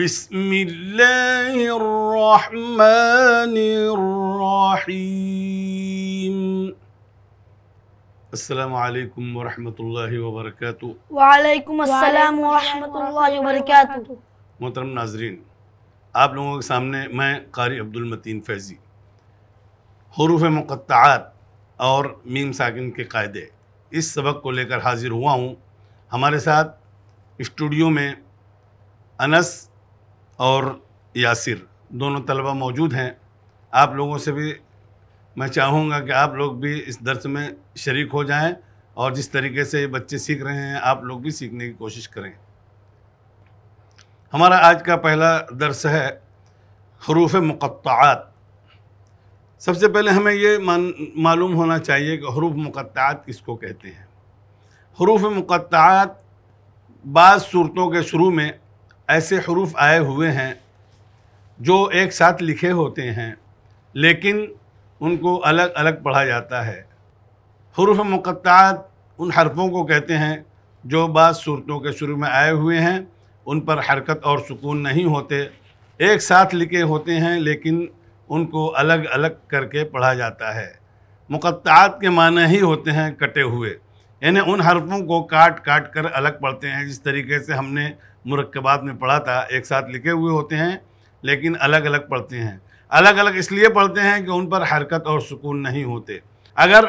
بسم الله الرحمن الرحيم السلام عليكم ورحمة الله وبركاته وعليكم السلام ورحمة الله وبركاته محترم ناظرين آپ لوگوں کے سامنے میں قاری عبد المتین فیضی حروف مقطعات اور میم ساکن کے قائدے اس سبق کو لے کر حاضر ہوا ہوں ہمارے ساتھ اسٹوڈیو میں انس और यासिर दोनों तलबा मौजूद हैं आप लोगों से भी मैं चाहूँगा कि आप लोग भी इस दर्स में शरीक हो जाएं और जिस तरीके से ये बच्चे सीख रहे हैं आप लोग भी सीखने की कोशिश करें हमारा आज का पहला दर्स है हरूफ मुक़ात सबसे पहले हमें ये मान मालूम होना चाहिए कि हरूफ मुक़ात किसको कहते हैं हरूफ मुक़ात बाज़ सूरतों के शुरू में ऐसे हरूफ आए हुए हैं जो एक साथ लिखे होते हैं लेकिन उनको अलग अलग पढ़ा जाता है हरूफ मुक़ात उन हरफों को कहते हैं जो बाद सूरतों के शुरू में आए हुए हैं उन पर हरकत और सुकून नहीं होते एक साथ लिखे होते हैं लेकिन उनको अलग अलग करके पढ़ा जाता है मुक़ात के माने ही होते हैं कटे हुए यानी उन हरफों को काट काट कर अलग पढ़ते हैं जिस तरीके से हमने मरकबात में पढ़ा था एक साथ लिखे हुए होते हैं लेकिन अलग अलग पढ़ते हैं अलग अलग इसलिए पढ़ते हैं कि उन पर हरकत और सुकून नहीं होते अगर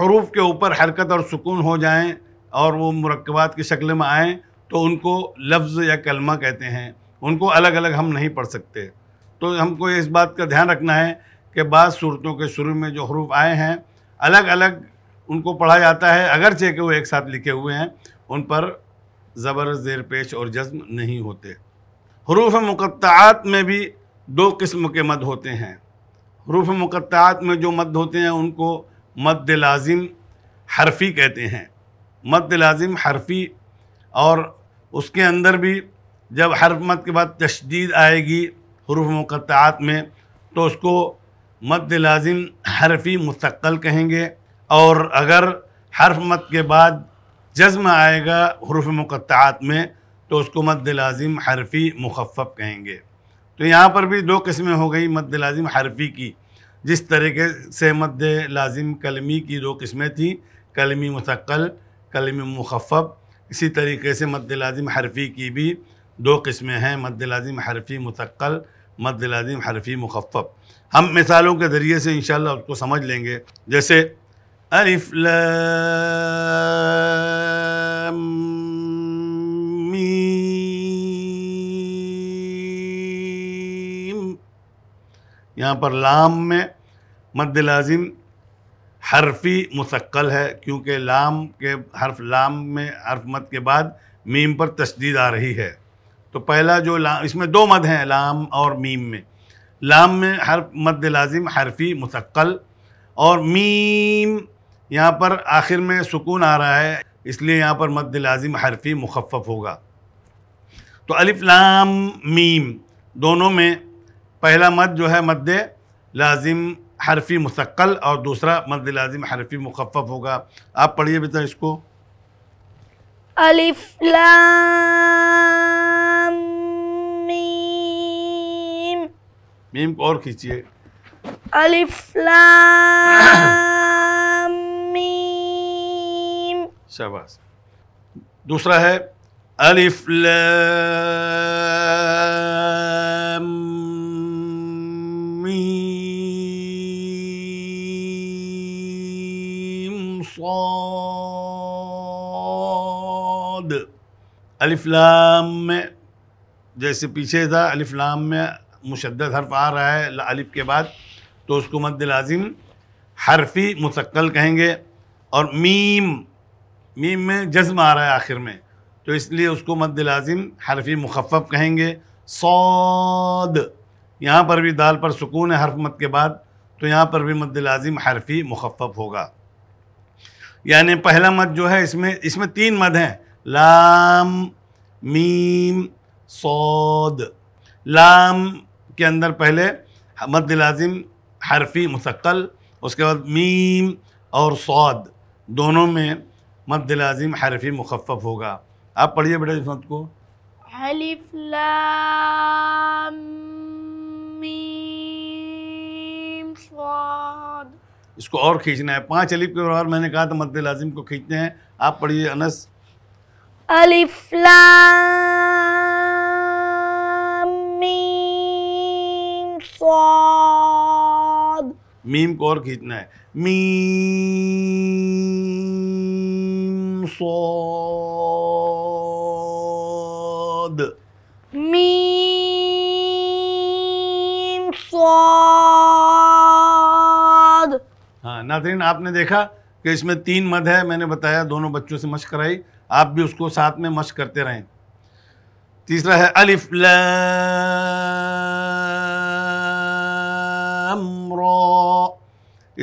हरूफ के ऊपर हरकत और सुकून हो जाएं और वो मरकबात की शक्ल में आएँ तो उनको लफ्ज़ या कलमा कहते हैं उनको अलग अलग हम नहीं पढ़ सकते तो हमको इस बात का ध्यान रखना है कि बाद सूरतों के शुरू में जो हरूफ आए हैं अलग अलग उनको पढ़ा जाता है अगरचे के वो एक साथ लिखे हुए हैं उन पर ज़बर जेर पेश और जज्म नहीं होते हरूफ मुकत्त में भी दो किस्म के मद होते हैं हरूफ मुकत्त में जो मद होते हैं उनको मद लाजिम हरफी कहते हैं मद लाजिम हरफी और उसके अंदर भी जब हरफ मत के बाद तशदीद आएगी हरूफ मुकत्त में तो उसको मद लाजिम हरफी मुस्तक़ल कहेंगे और अगर हर्फ मत के बाद जज्म आएगा हरूफ मुक़ात में तो उसको मद लाजिम हरफी मुखफ़ कहेंगे तो यहाँ पर भी दो किस्में हो गई मद लाजिम हरफी की जिस तरीके से मद लाजिम कलमी की दो किस्में थी कलमी मतकल कलमी मुखफ़ इसी तरीके से मद लाजिम हरफी की भी दो किस्में हैं मद लाजिम हरफी मतकल मद लाजिम हरफी मुखफ़ हम मिसालों के ज़रिए से इन उसको समझ लेंगे जैसे ألف لام मीम यहाँ पर लाम में मद लाजिम हरफी मुसक्ल है क्योंकि लाम के हर्फ लाम में हर्फ मद के बाद मीम पर तशदीद आ रही है तो पहला जो लाम इसमें दो मद हैं लाम और मीम में लाम में हर्फ मद लाजिम हरफी मुसक्ल और मीम यहाँ पर आखिर में सुकून आ रहा है इसलिए यहाँ पर मद लाजिम हरफी मुखफ़ होगा तो अलिफ लाम मीम दोनों में पहला मद जो है मद लाजिम हरफी मुसक्ल और दूसरा मद लाजिम हरफी मुखफ़ होगा आप पढ़िए बेटा इसको अलिफ लाम मीम मीम को और खींचिए अलिफ लाम शहबाज दूसरा है अलिफ सौद अलिफ्लाम में जैसे पीछे था अलिफ्लाम में मुशद हर्फ आ रहा है अलिफ के बाद तो उसको मद्द लाजिम हरफी मुसक्ल कहेंगे और मीम मीम में जज्म आ रहा है आखिर में तो इसलिए उसको मद लाजिम हरफी मुखफ़ कहेंगे सौद यहाँ पर भी दाल पर सुकून है हरफ मत के बाद तो यहाँ पर भी मद लाजिम हरफी मुखफ़ होगा यानी पहला मत जो है इसमें इसमें तीन मद हैं लाम मीम सौद लाम के अंदर पहले मद लाजिम हरफी मुसक्ल उसके बाद मीम और सौद दोनों में मद लाजिम हरफी मुखफ़ होगा आप पढ़िए बेटा मत को हलिफ इसको और खींचना है पांच अलीफ के बराबर मैंने कहा था मद लाजिम को खींचते हैं आप पढ़िए अनस अलिफ मीम को और खींचना है मीम صاد ميم صاد हाँ नाजरीन आपने देखा कि इसमें तीन मद है मैंने बताया दोनों बच्चों से मश कराई आप भी उसको साथ में मश करते रहें तीसरा है अलिफ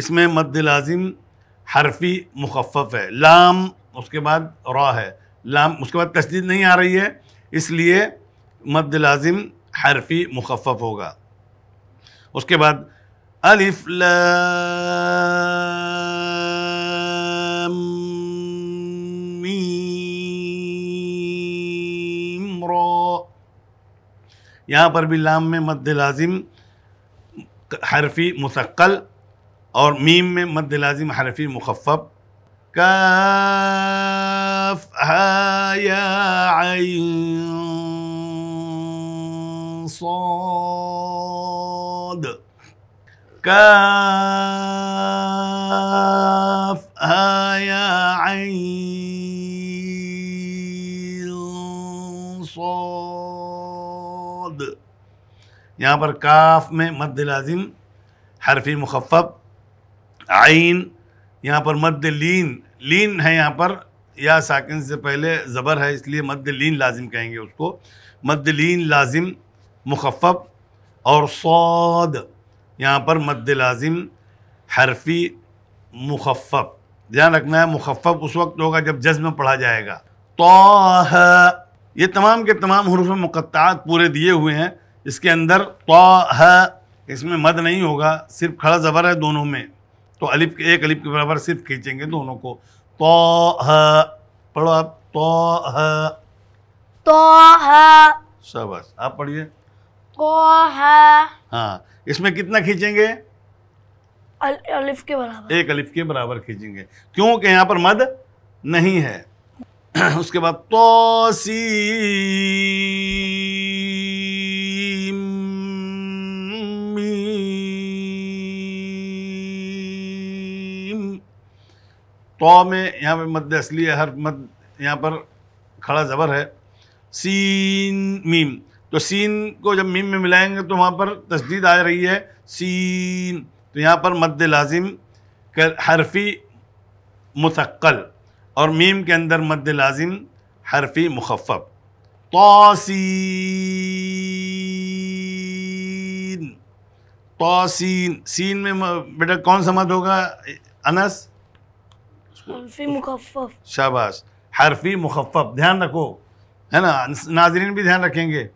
इसमें मद लाजिम हरफी मुखफ़ है लाम उसके बाद रॉ है लाम उसके बाद तशदीद नहीं आ रही है इसलिए मद लाजिम हरफी मुखफ़ होगा उसके बाद अलिफ यहाँ पर भी लाम में मद लाजिम हरफी मुसक्ल और मीम में मद लाजिम हरफी मुखफ़ كاف ها يا عين صاد كاف ها يا عين صاد يا پر کاف میں مد لازم حرفی مخفف عين यहाँ पर मध्य लीन लीन है यहाँ पर या साकिन से पहले ज़बर है इसलिए मध्य लीन लाजिम कहेंगे उसको मध्य लीन लाजिम मुखफ़ और सौद यहाँ पर मध्य लाजिम हरफी मुखफ़ ध्यान रखना है मुखफ़ उस वक्त होगा जब जज्म पढ़ा जाएगा तो ये तमाम के तमाम हरूफ मुक़ात पूरे दिए हुए हैं इसके अंदर तो इसमें मद नहीं होगा सिर्फ खड़ा ज़बर है दोनों में तो अलिफ एक अलिफ के बराबर सिर्फ खींचेंगे दोनों को तो पढ़ो आप तो तो शाबाश आप पढ़िए तो हाँ इसमें कितना खींचेंगे अलिफ के बराबर एक अलिफ के बराबर खींचेंगे क्योंकि यहाँ पर मद नहीं है उसके बाद तो सी तो में यहाँ पे मद असली है हर मद यहाँ पर खड़ा ज़बर है सीन मीम तो सीन को जब मीम में मिलाएंगे तो वहाँ पर तस्दीद आ रही है सीन तो यहाँ पर मद लाजिम कर हरफी मुतक्ल और मीम के अंदर मद लाजिम हरफी मुखफ़ तोसीन तोसीन सीन में बेटा कौन सा मद होगा अनस शाबाश हरफी मुखफ़ ध्यान रखो है ना नाजरीन भी ध्यान रखेंगे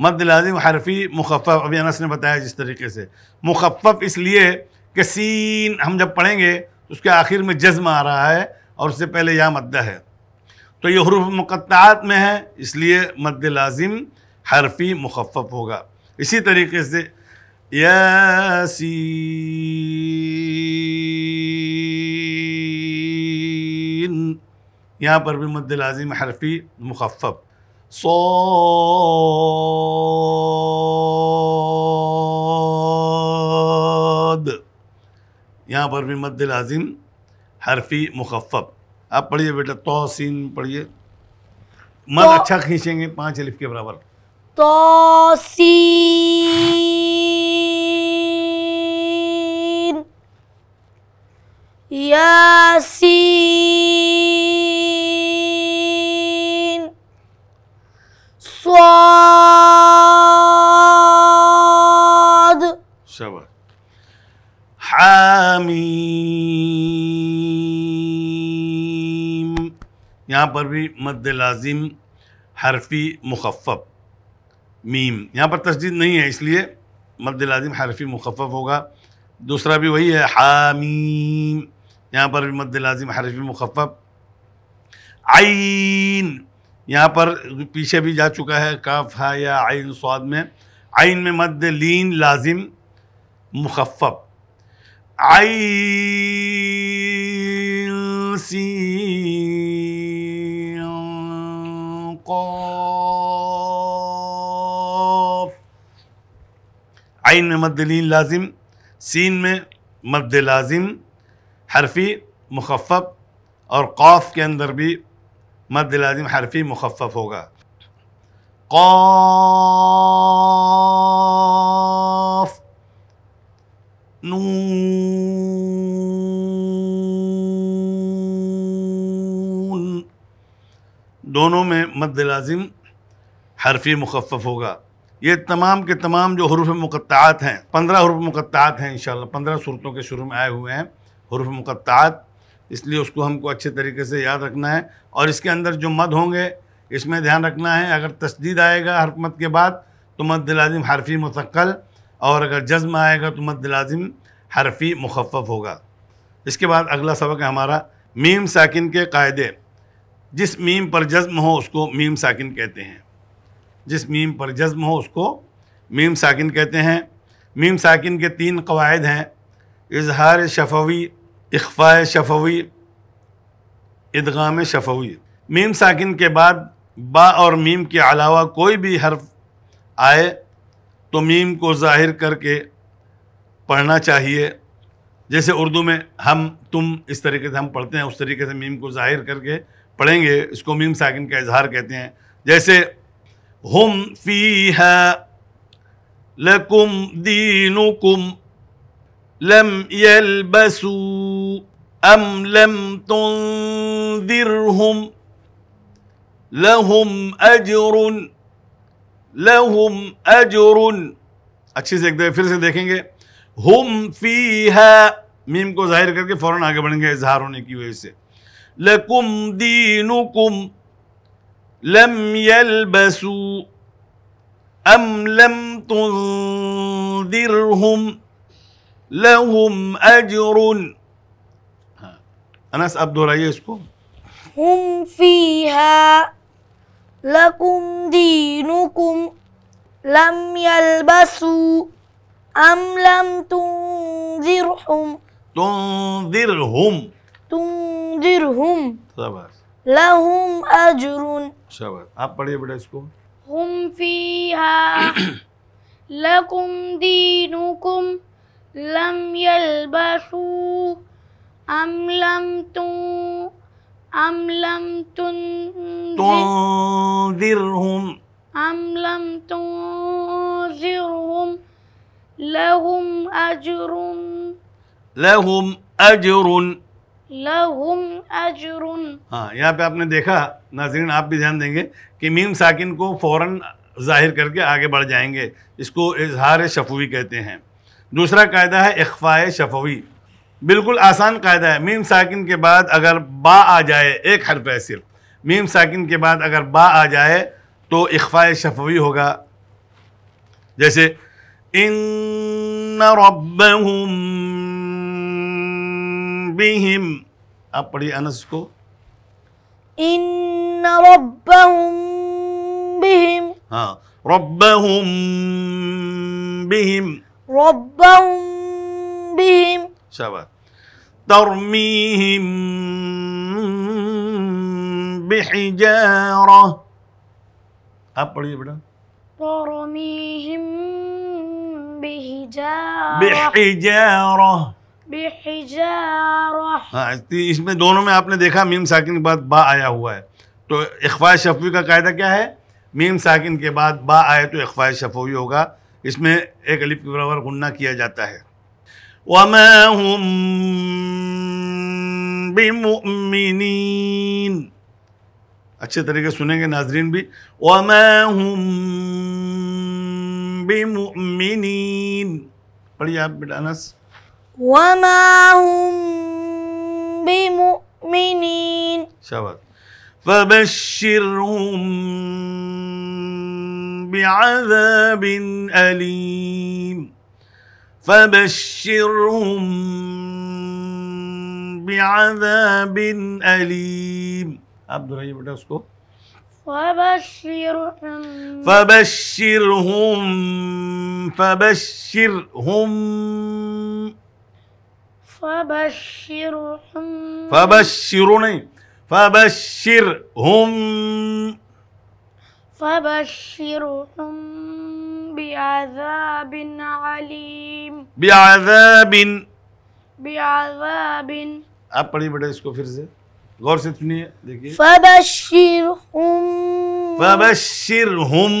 मद लाजिम हरफी मुखफ़ अभी अनस ने बताया जिस तरीके से मुखफ़ इसलिए कि सीन हम जब पढ़ेंगे तो उसके आखिर में जज्म आ रहा है और उससे पहले या मद्द है तो ये हरूफ मुक़ात में है इसलिए मद लाजिम हरफी मुखफ़ होगा इसी तरीके से यासी सीन यहाँ पर भी मद लाजिम हरफी मुखफ़ सो यहाँ पर भी मद लाजिम हरफी मुखफ़ आप पढ़िए बेटा तो सीन पढ़िए मत तो, अच्छा खींचेंगे पांच अलिफ के बराबर तो सीन यासीन यहाँ पर भी मद लाजिम हरफी मुखफ़ मीम यहाँ पर तस्दीद नहीं है इसलिए मद लाजिम हरफी मुखफ़ होगा दूसरा भी वही है हामीम यहाँ पर भी मद लाजिम हरफी मुखफ़ आइन यहाँ पर पीछे भी जा चुका है काफ है या आइन स्वाद में आइन में मद लीन लाजिम मुखफ़ आई आइन में मद्दलिन लाजिम सीन में मद लाजिम हरफी मुखफ़ और कौफ़ के अंदर भी मद लाजिम हरफी मुखफ़ होगा कौफ नून दोनों में मद लाजिम हरफी मुखफ़ होगा ये तमाम के तमाम जो हरूफ मुकत्त हैं पंद्रह हरूफ मुकत्त हैं इन पंद्रह सूरतों के शुरू में आए हुए हैं हरूफ मुकत्त इसलिए उसको हमको अच्छे तरीके से याद रखना है और इसके अंदर जो मद होंगे इसमें ध्यान रखना है अगर तस्दीद आएगा हर मत के बाद तो मद लाजिम हरफी मुसक्ल और अगर जज्म आएगा तो मद लाजिम हरफी मुखफ़ होगा इसके बाद अगला सबक है हमारा मीम साकिन के कायदे जिस मीम पर जज्म हो उसको मीम साकिन कहते हैं जिस मीम पर जज्म हो उसको मीम साकिन कहते हैं मीम साकिन के तीन कवायद हैं इजहार शफवी इख्फा शफवी इदगाम शफवी मीम साकिन के बाद बा और मीम के अलावा कोई भी हर्फ आए तो मीम को ज़ाहिर करके पढ़ना चाहिए जैसे उर्दू में हम तुम इस तरीके से हम पढ़ते हैं उस तरीके से मीम को ज़ाहिर करके पढ़ेंगे इसको मीम साकिन का इजहार कहते हैं जैसे هم فيها لكم دينكم لم يلبسوا أم لم تنذرهم لهم أجر لهم أجر अच्छी से एक दफे फिर से देखेंगे हम फी है मीम को जाहिर करके फौरन आगे बढ़ेंगे इजहार होने की वजह से लकुम दीनुकुम لم يلبسوا أم لم تنذرهم لهم أجر أنس عبد رئيسكم هم فيها لكم دينكم لم يلبسوا أم لم تنذرهم تنذرهم تنذرهم طبعا لهم أجر شاباش پڑھیے بیٹا اس کو هم فيها لكم دينكم لم يلبسوا أم لم تن أم لم تنذرهم أم لم تنذرهم لهم أجر لهم أجر लहुम अजरुन हाँ यहाँ पे आपने देखा नाजरीन आप भी ध्यान देंगे कि मीम साकिन को फौरन जाहिर करके आगे बढ़ जाएंगे इसको इजहार शफवी कहते हैं दूसरा कायदा है इख्फा शफवी बिल्कुल आसान कायदा है मीम साकिन के बाद अगर बा आ जाए एक हर है सिर्फ मीम साकिन के बाद अगर बा आ जाए तो इख्फा शफवी होगा जैसे इन रबहुम bihim di anas ko inna rabbahum bihim ha rabbahum bihim rabbahum bihim sabar tarmihim apa di beda tarmihim bihijara bihijara हाँ इसमें दोनों में आपने देखा मीम साकिन के बाद बा आया हुआ है तो अखवा शफवी का कायदा क्या है मीम साकिन के बाद बा आए तो अखवा शफवी होगा इसमें एक अलिफ के बराबर गुन्ना किया जाता है वम अच्छे तरीके सुनेंगे नाजरीन भी वम पढ़िए आप बेटा وما هم بمؤمنين شبك فبشرهم بعذاب أليم فبشرهم بعذاب أليم عبد الرحيم बेटा فبشرهم فبشرهم فبشرهم फबशिर नहीं फिर हम फबशिर بعذاب عليم आप पढ़िए बेटा इसको फिर से गौर से सुनिए देखिए फबशिरहुम फबशिरहुम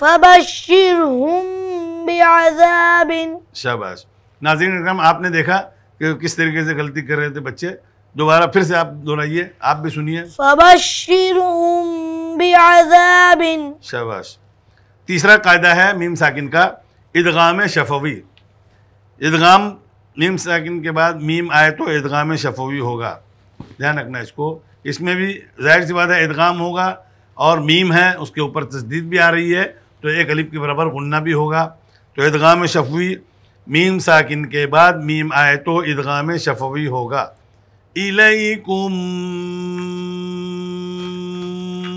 फबशिरहुम बिअज़ाबिन शाबाश नाज़रीन इकराम आपने देखा कि किस तरीके से गलती कर रहे थे बच्चे दोबारा फिर से आप दोहराइए आप भी सुनिए शाबाश तीसरा कायदा है मीम साकिन का ईदगाम शफवी ईदगाम मीम साकिन के बाद मीम आए तो ईदगाम शफवी होगा ध्यान रखना इसको इसमें भी जाहिर सी बात है ईदगाम होगा और मीम है उसके ऊपर तस्दीद भी आ रही है तो एक अलिफ के बराबर गुन्ना भी होगा तो ईदगाम शफवी मीम साकिन के बाद मीम आए तो में शफवी होगा इलैकुम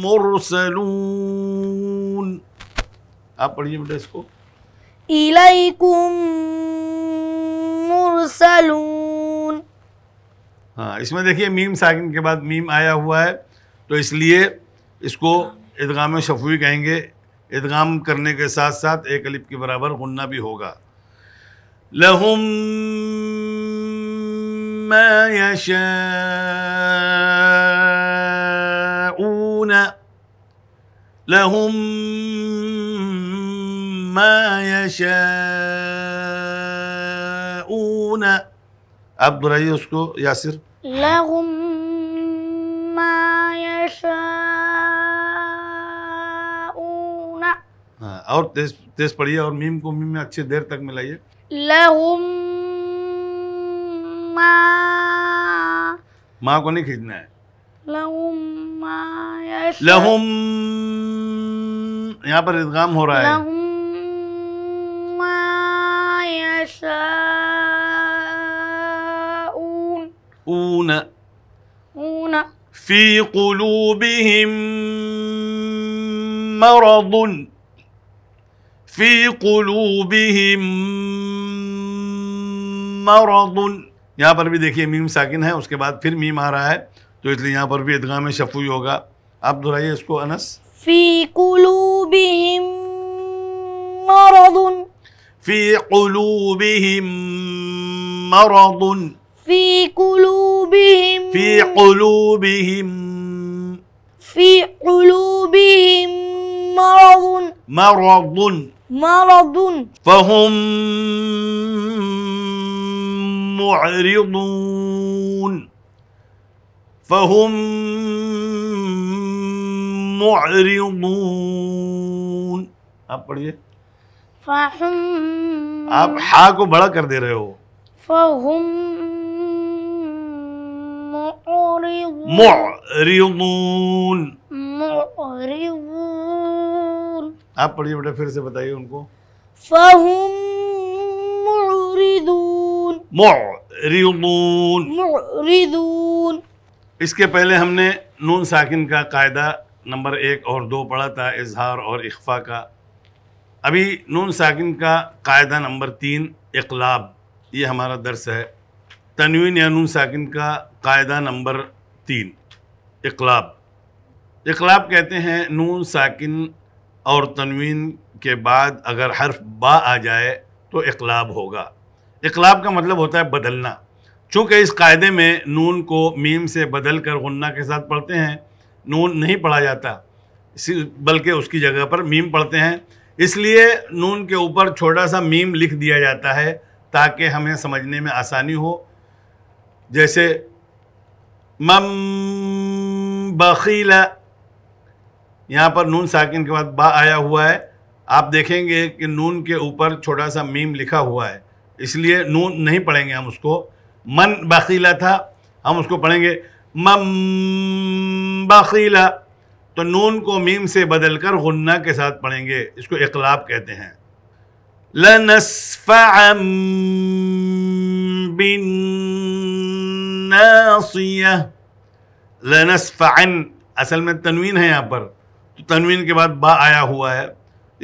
मुरसलून आप पढ़िए बेटा इसको इलैकुम मुरसलून हाँ इसमें देखिए मीम साकिन के बाद मीम आया हुआ है तो इसलिए इसको में शफवी कहेंगे ईदगाम करने के साथ साथ एक अलिप के बराबर गुन्ना भी होगा لهم ما يشاءون لهم ما يشاءون عبد الرئيسكو ياسر لهم ما يشاءون آه، اور تس तेज اور ميم کو मीम को मीम में अच्छे لهم ما ما قلنا كذنا لهم ما يشاء لهم يا بر ادغام هو رأي لهم ما يشاءون اون اون في قلوبهم مرض في कुलूबिहिम मरदुन यहाँ पर भी देखिए मीम साकिन है उसके बाद फिर मीम आ रहा है तो इसलिए यहाँ पर भी ईदगाह में शफुई होगा आप दोहराइए इसको अनस फी कुलूबिहिम मरदुन फी कुलूबिहिम मरदुन फी कुलूबिहिम फी कुलूबिहिम फी कुलूबिहिम मरदुन मरदुन مرض فهم معرضون فهم معرضون آپ پڑھئے فهم آپ حا کو بڑا کر دے رہے ہو فهم معرضون معرضون معرضون आप पढ़िए बेटा फिर से बताइए उनको इसके पहले हमने नून साकिन का कायदा नंबर एक और दो पढ़ा था इजहार और इख्फा का अभी नून साकिन का कायदा नंबर तीन इकलाब ये हमारा दर्स है तनवीन या नून साकिन का कायदा नंबर तीन इकलाब इकलाब कहते हैं नून साकिन और तनवीन के बाद अगर हर्फ बा आ जाए तो इकलाब होगा इकलाब का मतलब होता है बदलना चूँकि इस कायदे में नून को मीम से बदल कर गन्ना के साथ पढ़ते हैं नून नहीं पढ़ा जाता बल्कि उसकी जगह पर मीम पढ़ते हैं इसलिए नून के ऊपर छोटा सा मीम लिख दिया जाता है ताकि हमें समझने में आसानी हो जैसे मम बखीला यहाँ पर नून साकिन के बाद बा आया हुआ है आप देखेंगे कि नून के ऊपर छोटा सा मीम लिखा हुआ है इसलिए नून नहीं पढ़ेंगे हम उसको मन बखीला था हम उसको पढ़ेंगे मम बकीला तो नून को मीम से बदल कर गन्ना के साथ पढ़ेंगे इसको इकलाब कहते हैं लनस्फ़म असल में तनवीन है यहाँ पर तनवीन के बाद बा आया हुआ है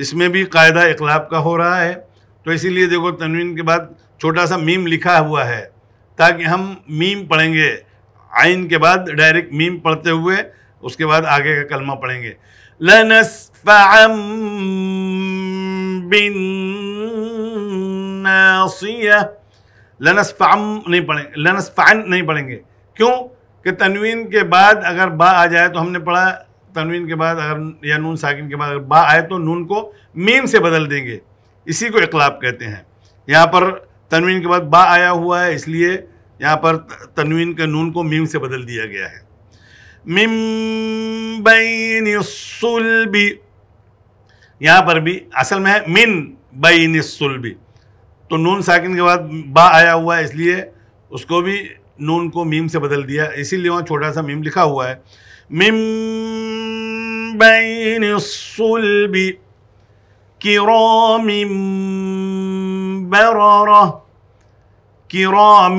इसमें भी कायदा इकलाब का हो रहा है तो इसीलिए देखो तनवीन के बाद छोटा सा मीम लिखा हुआ है ताकि हम मीम पढ़ेंगे आइन के बाद डायरेक्ट मीम पढ़ते हुए उसके बाद आगे का कलमा पढ़ेंगे लनसफ़ाम नहीं पढ़ेंगे लनसफ़ान नहीं पढ़ेंगे क्यों कि तनवीन के बाद अगर बा आ जाए तो हमने पढ़ा तनवीन के बाद अगर या नून साकिन के बाद अगर बा आए तो नून को मीम से बदल देंगे इसी को इकलाब कहते हैं यहाँ पर तनवीन के बाद बा आया हुआ है इसलिए यहाँ पर तनवीन के नून को मीम से बदल दिया गया है सुलबी यहाँ पर भी असल में है मिन बैन सुलबी तो नून साकिन के बाद बा आया हुआ है इसलिए उसको भी नून को मीम से बदल दिया इसीलिए वहाँ छोटा सा मीम लिखा हुआ है من بين الصلب كرام بررة كرام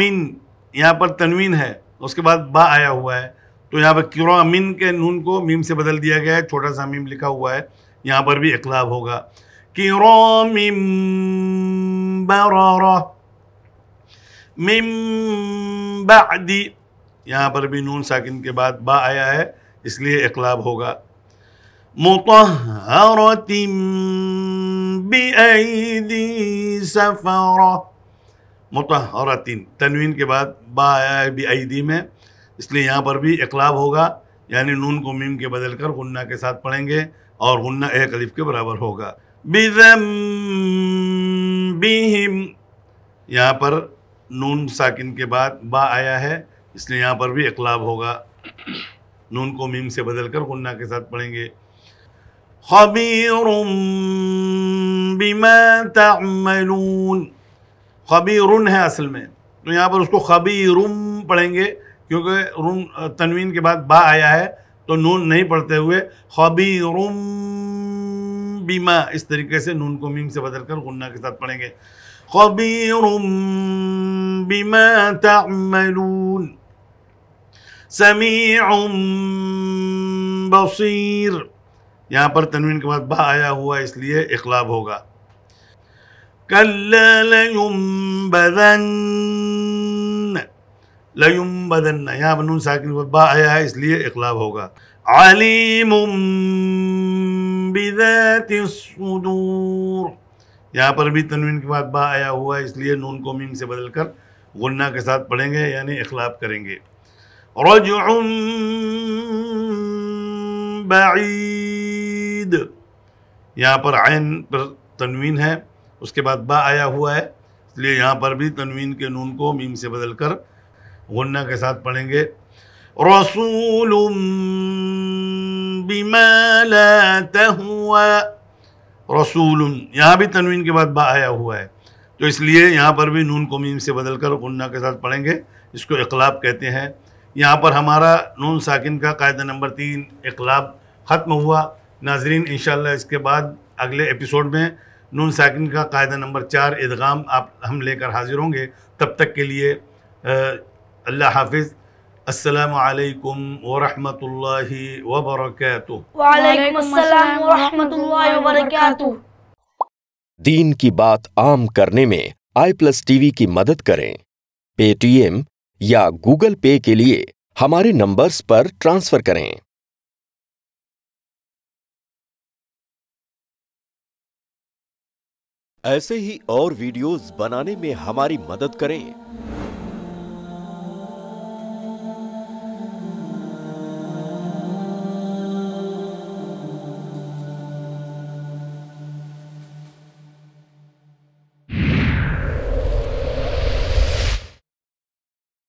यहाँ पर तनवीन है उसके बाद बा आया हुआ है तो यहाँ पर किरामिन के नून को मीम से बदल दिया गया है छोटा सा मीम लिखा हुआ है यहाँ पर भी इकलाब होगा किरामिम बरारा मिम बादी यहाँ पर भी नून साकिन के बाद बा आया है इसलिए इकलाब होगा मुतहरतिन तनवीन के बाद बा आया है दी में इसलिए यहाँ पर भी इकलाब होगा यानी नून को मीम के बदल कर हन्ना के साथ पढ़ेंगे और हन्ना एक अलिफ के बराबर होगा बिदम बिहिम यहाँ पर नून साकिन के बाद बा आया है इसलिए यहाँ पर भी एकलाब होगा नून को मीम से बदल कर गुन्ना के साथ पढ़ेंगे खबीर बिमा तमलून है असल में तो यहाँ पर उसको खबीर पढ़ेंगे क्योंकि रुन तनवीन के बाद बा आया है तो नून नहीं पढ़ते हुए खबीर बीमा इस तरीके से नून को मीम से बदल कर गुन्ना के साथ पढ़ेंगे खबीर बीमा तमून समी बसीर यहाँ पर तनवीन के बाद बा आया हुआ इसलिए इकलाब होगा कल लयुम बदन यहाँ बनून साकिन के बा आया है इसलिए इकलाब होगा आलिम यहाँ पर भी तनवीन के बाद बा आया हुआ है इसलिए नून को मीन से बदलकर गुन्ना के साथ पढ़ेंगे यानी इखलाब करेंगे رجع بعید यहाँ पर आयन पर तनवीन है उसके बाद बा आया हुआ है इसलिए यहाँ पर भी तनवीन के नून को मीम से बदल कर गन्ना के साथ पढ़ेंगे रसूल रसूल यहाँ भी तनवीन के बाद बा आया हुआ है तो इसलिए यहाँ पर भी नून को मीम से बदल कर गन्ना के साथ पढ़ेंगे इसको इकलाब कहते हैं यहाँ पर हमारा नून साकििन का कायदा नंबर तीन इकलाब ख़त्म हुआ नाजरीन इन इसके बाद अगले एपिसोड में नून साकििन का कायदा नंबर चार इदगाम आप हम लेकर हाजिर होंगे तब तक के लिए अल्लाह हाफिज़ असलकम वरम् वबरक दीन की बात आम करने में आई प्लस टीवी की मदद करें पेटीएम या गूगल पे के लिए हमारे नंबर्स पर ट्रांसफर करें ऐसे ही और वीडियोस बनाने में हमारी मदद करें